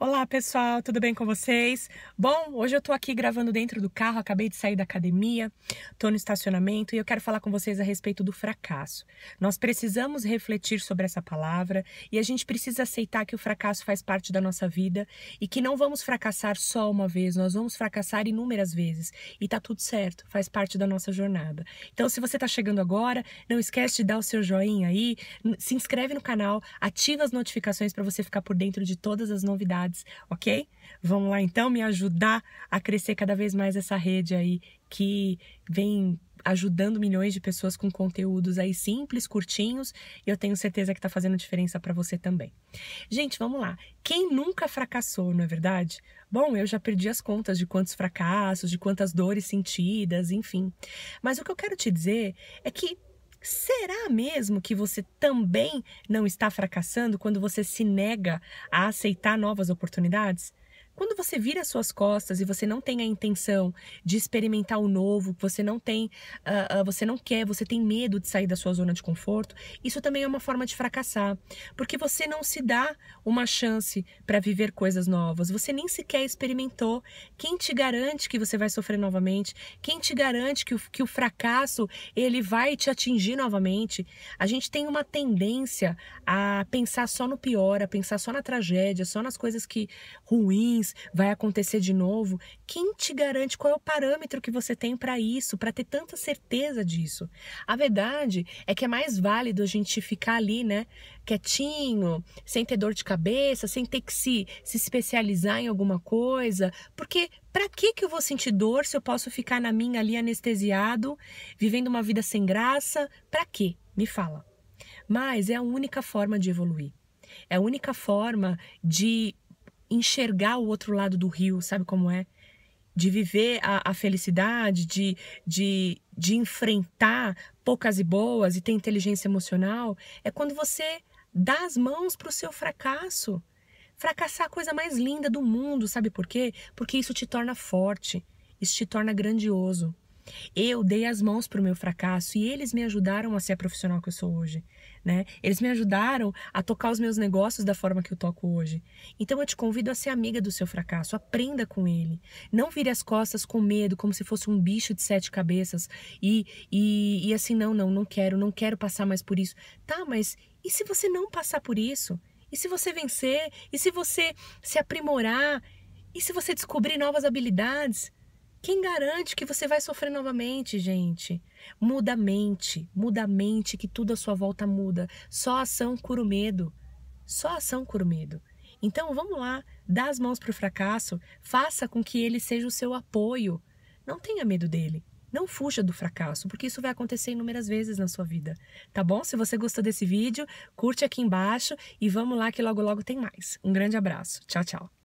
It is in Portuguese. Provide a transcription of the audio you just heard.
Olá pessoal, tudo bem com vocês? Bom, hoje eu tô aqui gravando dentro do carro, acabei de sair da academia, tô no estacionamento e eu quero falar com vocês a respeito do fracasso. Nós precisamos refletir sobre essa palavra e a gente precisa aceitar que o fracasso faz parte da nossa vida e que não vamos fracassar só uma vez, nós vamos fracassar inúmeras vezes e tá tudo certo, faz parte da nossa jornada. Então, se você tá chegando agora, não esquece de dar o seu joinha aí, se inscreve no canal, ativa as notificações para você ficar por dentro de todas as novidades ok? Vamos lá então me ajudar a crescer cada vez mais essa rede aí que vem ajudando milhões de pessoas com conteúdos aí simples, curtinhos, e eu tenho certeza que está fazendo diferença para você também. Gente, vamos lá. Quem nunca fracassou, não é verdade? Bom, eu já perdi as contas de quantos fracassos, de quantas dores sentidas, enfim. Mas o que eu quero te dizer é que Será mesmo que você também não está fracassando quando você se nega a aceitar novas oportunidades? Quando você vira suas costas e você não tem a intenção de experimentar o novo, você não tem, uh, uh, você não quer, você tem medo de sair da sua zona de conforto, isso também é uma forma de fracassar, porque você não se dá uma chance para viver coisas novas, você nem sequer experimentou. Quem te garante que você vai sofrer novamente? Quem te garante que o, que o fracasso ele vai te atingir novamente? A gente tem uma tendência a pensar só no pior, a pensar só na tragédia, só nas coisas que ruins vez, vai acontecer de novo. Quem te garante qual é o parâmetro que você tem para isso, para ter tanta certeza disso? A verdade é que é mais válido a gente ficar ali, né, quietinho, sem ter dor de cabeça, sem ter que se, se especializar em alguma coisa, porque para que que eu vou sentir dor se eu posso ficar na minha ali anestesiado, vivendo uma vida sem graça? Para que? Me fala. Mas é a única forma de evoluir. É a única forma de enxergar o outro lado do rio, sabe como é? De viver a, a felicidade, de, de, de enfrentar poucas e boas e ter inteligência emocional, é quando você dá as mãos para o seu fracasso. Fracassar é a coisa mais linda do mundo, sabe por quê? Porque isso te torna forte, isso te torna grandioso. Eu dei as mãos para o meu fracasso e eles me ajudaram a ser a profissional que eu sou hoje, né? Eles me ajudaram a tocar os meus negócios da forma que eu toco hoje. Então eu te convido a ser amiga do seu fracasso, aprenda com ele. Não vire as costas com medo, como se fosse um bicho de sete cabeças e, e, e assim, não, não, não quero, não quero passar mais por isso. Tá, mas e se você não passar por isso? E se você vencer? E se você se aprimorar? E se você descobrir novas habilidades? Quem garante que você vai sofrer novamente, gente? Muda a mente, muda a mente que tudo à sua volta muda. Só ação cura o medo. Só ação cura o medo. Então vamos lá, dá as mãos para o fracasso, faça com que ele seja o seu apoio. Não tenha medo dele. Não fuja do fracasso, porque isso vai acontecer inúmeras vezes na sua vida, tá bom? Se você gostou desse vídeo, curte aqui embaixo e vamos lá que logo logo tem mais. Um grande abraço. Tchau, tchau.